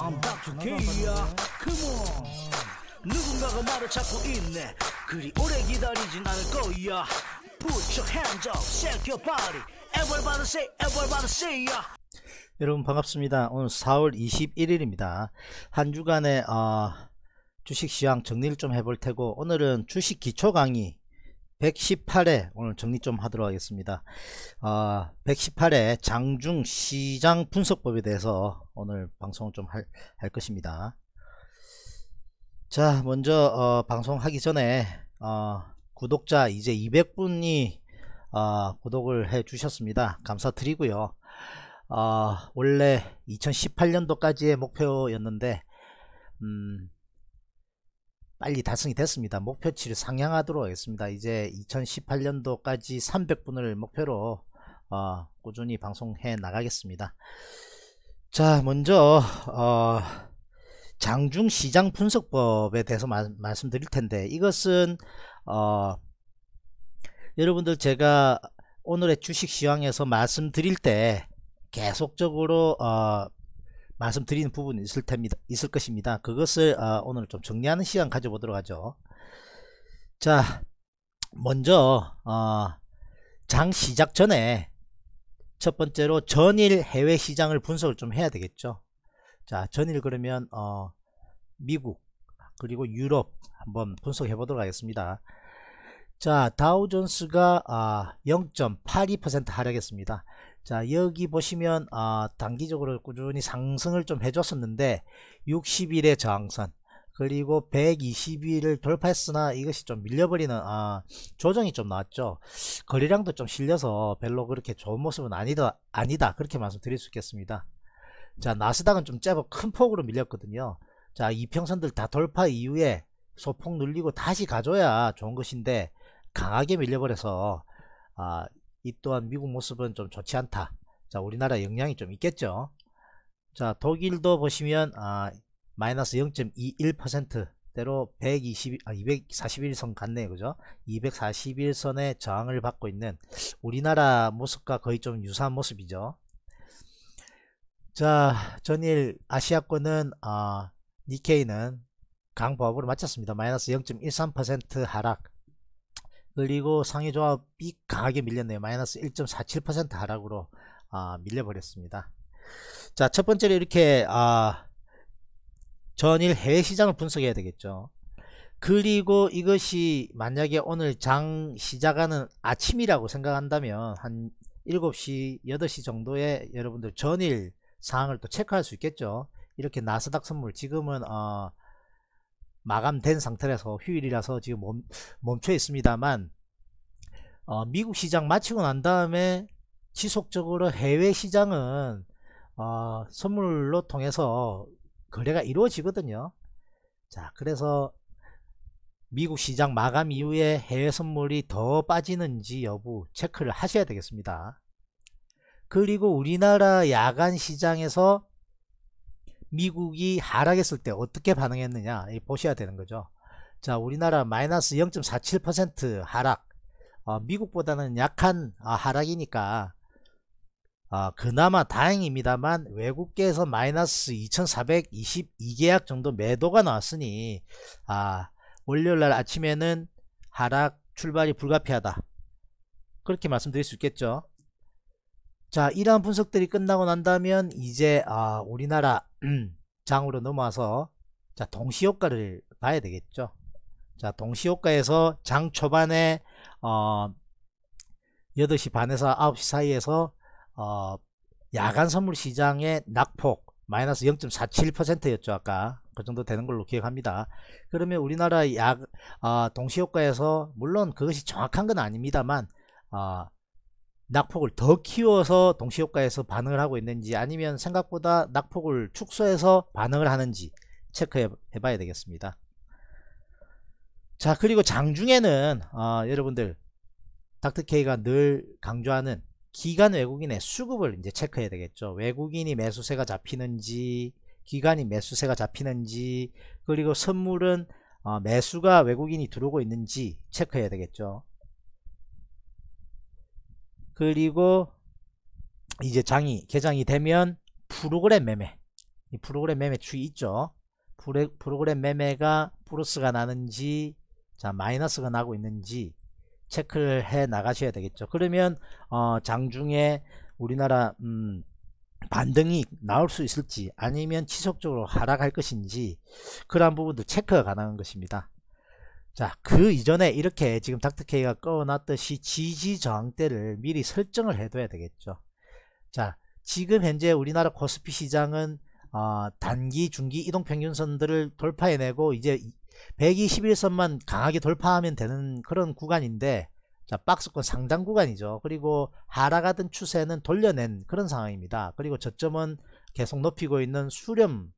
I'm back 누군가가 말을 찾고 있네 그리 오래 기다리진 않을 거야 Put your hands up, shake your body Everybody say, everybody say ya 여러분 반갑습니다. 오늘 4월 21일입니다. 한 주간의 어, 주식시장 정리를 좀 해볼 테고 오늘은 주식 기초 강의 118회 오늘 정리 좀 하도록 하겠습니다. 아, 118회 장중 시장 분석법에 대해서 오늘 방송을 좀할 할 것입니다. 자, 먼저 어, 방송하기 전에 어, 구독자 이제 200분이 어, 아, 구독을 해 주셨습니다. 감사드리고요. 아, 원래 2018년도까지의 목표였는데 음, 빨리 달성이 됐습니다. 목표치를 상향하도록 하겠습니다. 이제 2018년도까지 300분을 목표로 어, 꾸준히 방송해 나가겠습니다. 자 먼저 어, 장중 시장 분석법에 대해서 마, 말씀드릴 텐데 이것은 어, 여러분들 제가 오늘의 주식 시황에서 말씀드릴 때 계속적으로 어, 말씀드리는 부분이 있을 텐니다 있을 것입니다. 그것을 어, 오늘 좀 정리하는 시간 가져보도록 하죠. 자, 먼저 어, 장 시작 전에 첫 번째로 전일 해외 시장을 분석을 좀 해야 되겠죠. 자, 전일 그러면 어, 미국 그리고 유럽 한번 분석해 보도록 하겠습니다. 자, 다우존스가 아, 0.82% 하락했습니다. 자 여기 보시면 아, 단기적으로 꾸준히 상승을 좀 해줬었는데 60일의 저항선 그리고 120일을 돌파했으나 이것이 좀 밀려버리는 아, 조정이 좀 나왔죠 거래량도 좀 실려서 별로 그렇게 좋은 모습은 아니다 아니다 그렇게 말씀드릴 수 있겠습니다 자 나스닥은 좀 제법 큰 폭으로 밀렸거든요 자 이평선들 다 돌파 이후에 소폭 눌리고 다시 가줘야 좋은 것인데 강하게 밀려버려서 아, 이 또한 미국 모습은 좀 좋지 않다. 자, 우리나라 영향이 좀 있겠죠. 자, 독일도 보시면 아, 마이너스 0.21%대로 120, 아, 241선 갔네요 그죠? 241선의 저항을 받고 있는 우리나라 모습과 거의 좀 유사한 모습이죠. 자, 전일 아시아권은 아, 니케이는 강보합으로 마쳤습니다. 마이너스 0.13% 하락. 그리고 상해조합이 강하게 밀렸네요. 마이너스 1.47% 하락으로 아, 밀려버렸습니다. 자, 첫 번째로 이렇게 아, 전일 해외 시장을 분석해야 되겠죠. 그리고 이것이 만약에 오늘 장 시작하는 아침이라고 생각한다면 한 7시, 8시 정도에 여러분들 전일 상황을 또 체크할 수 있겠죠. 이렇게 나스닥 선물 지금은 어, 마감된 상태라서 휴일이라서 지금 멈, 멈춰 있습니다만 어, 미국 시장 마치고 난 다음에 지속적으로 해외 시장은 어, 선물로 통해서 거래가 이루어지거든요. 자, 그래서 미국 시장 마감 이후에 해외 선물이 더 빠지는지 여부 체크를 하셔야 되겠습니다. 그리고 우리나라 야간 시장에서 미국이 하락했을 때 어떻게 반응했느냐 보셔야 되는 거죠. 자 우리나라 마이너스 0.47% 하락 어, 미국보다는 약한 어, 하락이니까 어, 그나마 다행입니다만 외국계에서 마이너스 2422계약 정도 매도가 나왔으니 아, 월요일날 아침에는 하락 출발이 불가피하다 그렇게 말씀드릴 수 있겠죠 자 이러한 분석들이 끝나고 난다면 이제 아, 우리나라 장으로 넘어와서 자 동시효과를 봐야 되겠죠 자 동시효과에서 장 초반에 어 8시 반에서 9시 사이에서 어 야간 선물 시장의 낙폭 마이너스 0.47% 였죠 아까 그 정도 되는 걸로 기억합니다 그러면 우리나라 약 어, 동시효과에서 물론 그것이 정확한 건 아닙니다만 어, 낙폭을 더 키워서 동시효과에서 반응을 하고 있는지 아니면 생각보다 낙폭을 축소해서 반응을 하는지 체크해 봐야 되겠습니다 자 그리고 장중에는 어, 여러분들 닥터케이가 늘 강조하는 기간 외국인의 수급을 이제 체크해야 되겠죠 외국인이 매수세가 잡히는지 기간이 매수세가 잡히는지 그리고 선물은 어, 매수가 외국인이 들어오고 있는지 체크해야 되겠죠 그리고 이제 장이 개장이 되면 프로그램 매매 이 프로그램 매매 주의 있죠 프로그램 매매가 플러스가 나는지 자 마이너스가 나고 있는지 체크를 해 나가셔야 되겠죠 그러면 어, 장중에 우리나라 음, 반등이 나올 수 있을지 아니면 지속적으로 하락할 것인지 그러한 부분도 체크가 가능한 것입니다 자, 그 이전에 이렇게 지금 닥터케이가 꺼놨듯이 지지 저항대를 미리 설정을 해둬야 되겠죠. 자, 지금 현재 우리나라 코스피 시장은 어, 단기, 중기 이동평균선들을 돌파해내고 이제 121선만 강하게 돌파하면 되는 그런 구간인데 자, 박스권 상당 구간이죠. 그리고 하락하던 추세는 돌려낸 그런 상황입니다. 그리고 저점은 계속 높이고 있는 수렴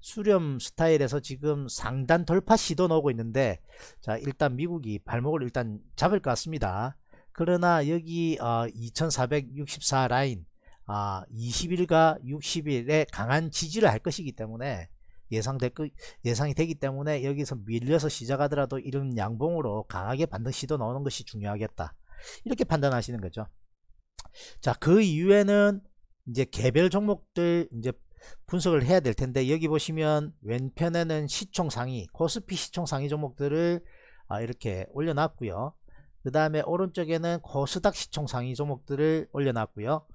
수렴 스타일에서 지금 상단 돌파 시도 나오고 있는데 자 일단 미국이 발목을 일단 잡을 것 같습니다 그러나 여기 어, 2464 라인 아, 20일과 60일에 강한 지지를 할 것이기 때문에 예상될 거, 예상이 되기 때문에 여기서 밀려서 시작하더라도 이런 양봉으로 강하게 반등 시도 나오는 것이 중요하겠다 이렇게 판단하시는 거죠 자 그 이후에는 이제 개별 종목들 이제 분석을 해야 될 텐데 여기 보시면 왼편에는 시총 상위 코스피 시총 상위 종목들을 아, 이렇게 올려놨고요 그 다음에 오른쪽에는 코스닥 시총 상위 종목들을 올려놨고요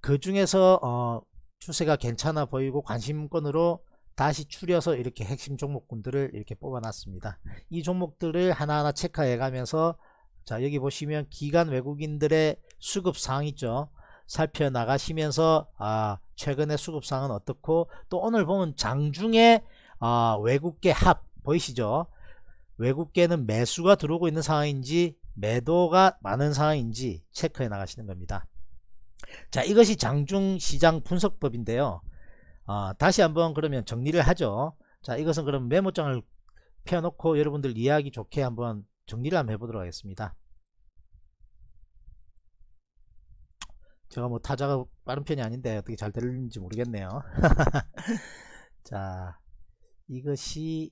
그 중에서 어, 추세가 괜찮아 보이고 관심권으로 다시 추려서 이렇게 핵심 종목군들을 이렇게 뽑아놨습니다 이 종목들을 하나하나 체크해 가면서 자 여기 보시면 기간 외국인들의 수급 상황 있죠 살펴나가시면서 아, 최근의 수급상은 어떻고 또 오늘 보면 장중에 아, 외국계 합 보이시죠? 외국계는 매수가 들어오고 있는 상황인지 매도가 많은 상황인지 체크해 나가시는 겁니다. 자 이것이 장중 시장 분석법인데요. 아, 다시 한번 그러면 정리를 하죠. 자 이것은 그럼 메모장을 펴놓고 여러분들 이해하기 좋게 한번 정리를 한번 해보도록 하겠습니다. 제가 뭐 타자가 빠른 편이 아닌데 어떻게 잘 들리는지 모르겠네요 자 이것이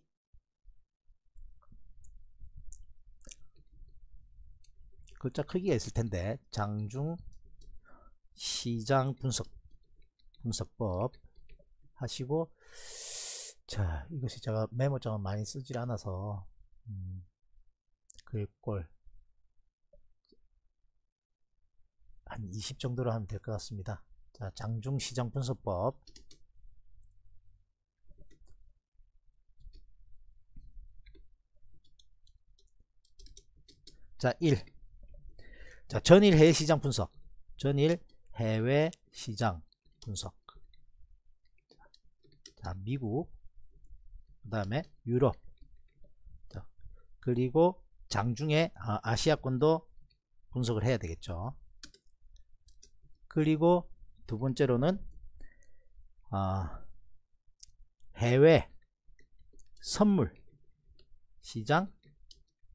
글자 크기가 있을 텐데 장중 시장 분석 분석법 하시고 자 이것이 제가 메모장을 많이 쓰질 않아서 음, 글꼴 한20 정도로 하면 될 것 같습니다. 자, 장중시장 분석법 자, 1. 자, 전일 해외 시장 분석. 전일 해외 시장 분석. 자, 미국. 그 다음에 유럽. 자, 그리고 장중에 아, 시아권도 분석을 해야 되겠죠. 그리고 두 번째로는 어, 해외 선물 시장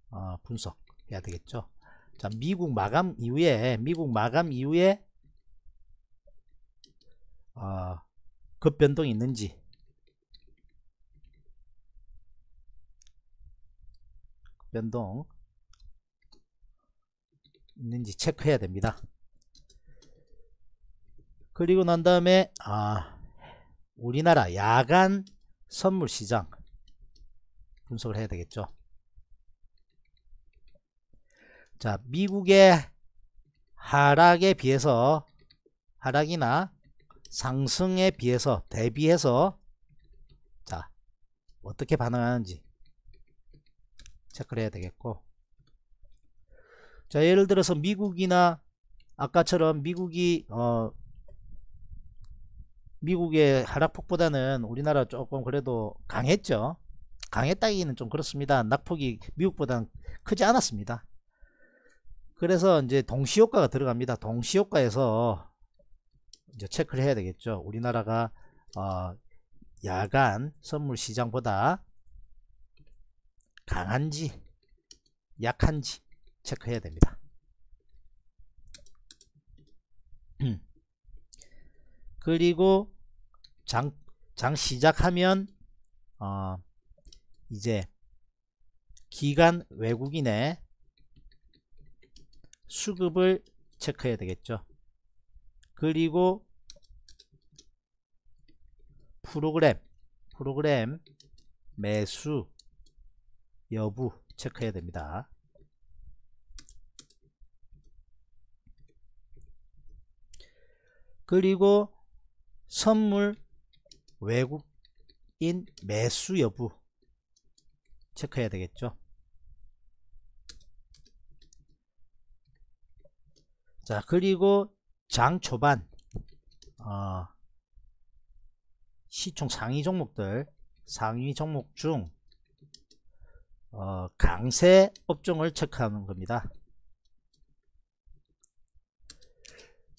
어, 분석해야 되겠죠. 자, 미국 마감 이후에 미국 마감 이후에 어, 급변동이 있는지 변동 있는지 체크해야 됩니다. 그리고 난 다음에 아 우리나라 야간 선물 시장 분석을 해야 되겠죠. 자, 미국의 하락에 비해서 하락이나 상승에 비해서 대비해서 자, 어떻게 반응하는지 체크를 해야 되겠고 자, 예를 들어서 미국이나 아까처럼 미국이 어 미국의 하락폭보다는 우리나라 조금 그래도 강했죠. 강했다기는 좀 그렇습니다. 낙폭이 미국보다는 크지 않았습니다. 그래서 이제 동시효과가 들어갑니다. 동시효과에서 이제 체크를 해야 되겠죠. 우리나라가 어 야간 선물 시장보다 강한지 약한지 체크해야 됩니다. 그리고 장, 장 시작하면 어, 이제 기간 외국인의 수급을 체크해야 되겠죠. 그리고 프로그램 프로그램 매수 여부 체크해야 됩니다. 그리고 선물 외국인 매수 여부 체크해야 되겠죠. 자 그리고 장 초반 어, 시총 상위 종목들 상위 종목 중 어, 강세 업종을 체크하는 겁니다.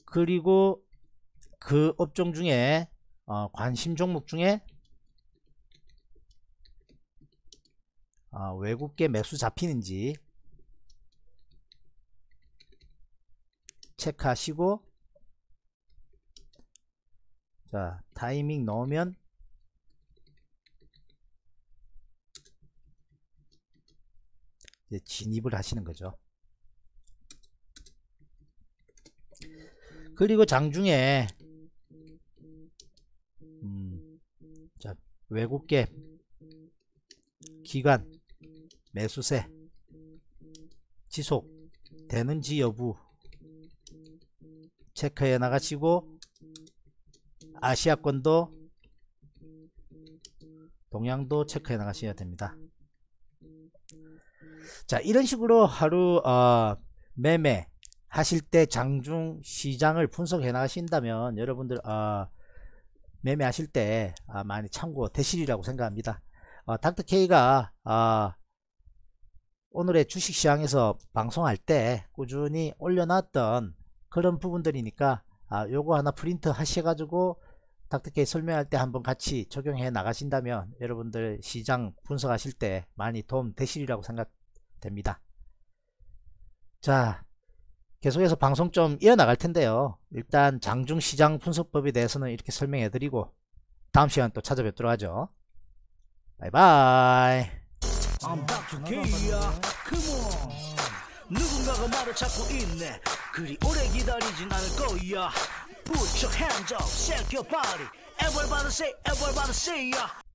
그리고 그 업종 중에 어, 관심 종목 중에 어, 외국계 매수 잡히는지 체크하시고 자 타이밍 넣으면 진입을 하시는 거죠 그리고 장중에 외국계 기관 매수세 지속 되는지 여부 체크해 나가시고 아시아권도 동양도 체크해 나가셔야 됩니다. 자 이런 식으로 하루 어, 매매 하실 때 장중 시장을 분석해 나가신다면 여러분들 어, 매매하실 때 아, 많이 참고 되시리라고 생각합니다. 어, 닥터K가 아, 오늘의 주식시장에서 방송할 때 꾸준히 올려놨던 그런 부분들이니까 아, 요거 하나 프린트 하셔가지고 닥터케이 설명할 때 한번 같이 적용해 나가신다면 여러분들 시장 분석하실 때 많이 도움 되시리라고 생각됩니다. 자 계속해서 방송 좀 이어나갈 텐데요. 일단 장중시장 분석법에 대해서는 이렇게 설명해드리고 다음 시간 또 찾아뵙도록 하죠. 바이바이 누군가가 나를 찾고 있네 그리 오래 기다리진 않을 거야 Put your hands up, shake your body Everybody say, everybody say